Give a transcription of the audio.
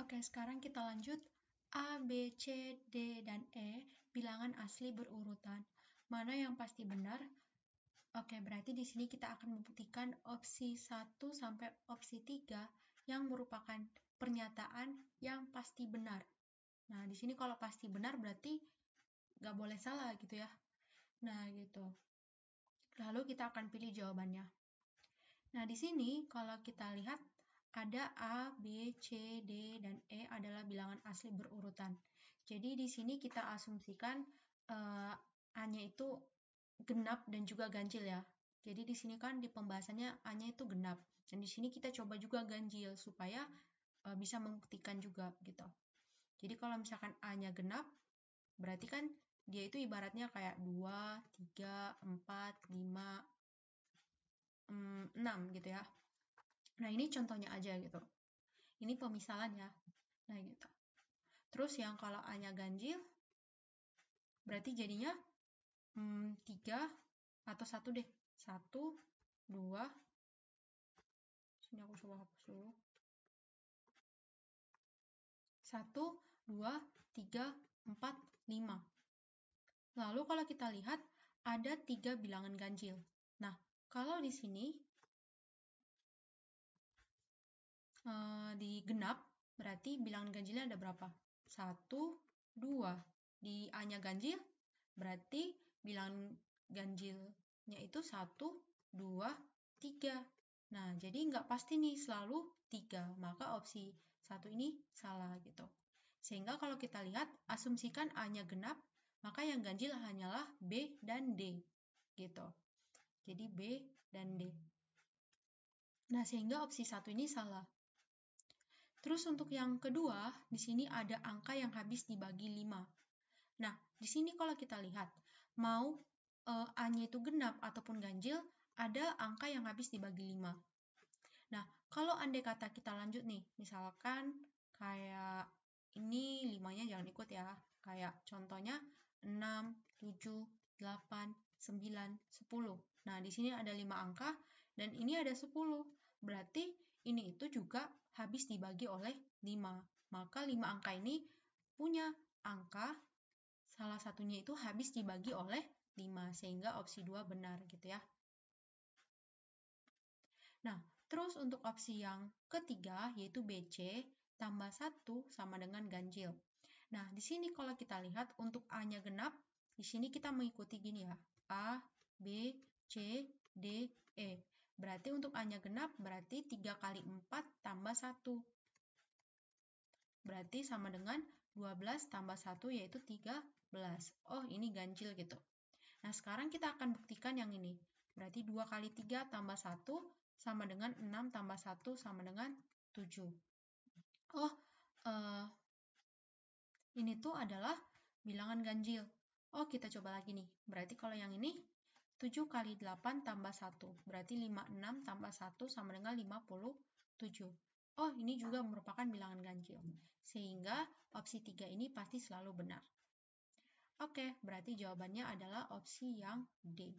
Oke, sekarang kita lanjut. A, B, C, D, dan E, bilangan asli berurutan. Mana yang pasti benar? Oke, berarti di sini kita akan membuktikan opsi 1 sampai opsi 3 yang merupakan pernyataan yang pasti benar. Nah, di sini kalau pasti benar berarti nggak boleh salah gitu ya. Nah, gitu. Lalu kita akan pilih jawabannya. Nah, di sini kalau kita lihat ada A, B, C, D, dan E adalah bilangan asli berurutan. Jadi di sini kita asumsikan uh, A-nya itu genap dan juga ganjil ya. Jadi di sini kan di pembahasannya A-nya itu genap. Dan di sini kita coba juga ganjil supaya uh, bisa membuktikan juga gitu. Jadi kalau misalkan A-nya genap, berarti kan dia itu ibaratnya kayak 2, 3, 4, 5, 6 gitu ya. Nah, ini contohnya aja gitu. Ini pemisalan ya. Nah, gitu. Terus yang kalau A-nya ganjil, berarti jadinya hmm, 3 atau 1 deh. 1, 2, sini aku coba hapus dulu. 1, 2, 3, 4, 5. Lalu kalau kita lihat, ada 3 bilangan ganjil. Nah, kalau di sini uh, eh, digenap, berarti bilangan ganjilnya ada berapa? 1, 2. Di A-nya ganjil, berarti bilangan ganjilnya itu 1, 2, 3. Nah, jadi nggak pasti nih selalu 3, maka opsi satu ini salah gitu. Sehingga kalau kita lihat, asumsikan A-nya genap, maka yang ganjil hanyalah B dan D gitu. Jadi B dan D. Nah, sehingga opsi satu ini salah. Terus untuk yang kedua, di sini ada angka yang habis dibagi 5. Nah, di sini kalau kita lihat, mau e, A-nya itu genap ataupun ganjil, ada angka yang habis dibagi 5. Nah, kalau andai kata kita lanjut nih, misalkan kayak ini 5-nya jangan ikut ya. Kayak contohnya 6, 7, 8, 9, 10. Nah, di sini ada 5 angka dan ini ada 10. Berarti ini itu juga habis dibagi oleh 5. Maka 5 angka ini punya angka salah satunya itu habis dibagi oleh 5 sehingga opsi 2 benar gitu ya. Nah, terus untuk opsi yang ketiga yaitu BC tambah 1 sama dengan ganjil. Nah, di sini kalau kita lihat untuk A-nya genap, di sini kita mengikuti gini ya. A, B, C, D, Berarti untuk A-nya genap, berarti 3 kali 4 tambah 1. Berarti sama dengan 12 tambah 1 yaitu 13. Oh, ini ganjil gitu. Nah, sekarang kita akan buktikan yang ini. Berarti 2 kali 3 tambah 1 sama dengan 6 tambah 1 sama dengan 7. Oh, uh, ini tuh adalah bilangan ganjil. Oh, kita coba lagi nih. Berarti kalau yang ini 7 kali 8 tambah 1, berarti 56 tambah 1 sama dengan 57. Oh, ini juga merupakan bilangan ganjil. Sehingga opsi 3 ini pasti selalu benar. Oke, berarti jawabannya adalah opsi yang D.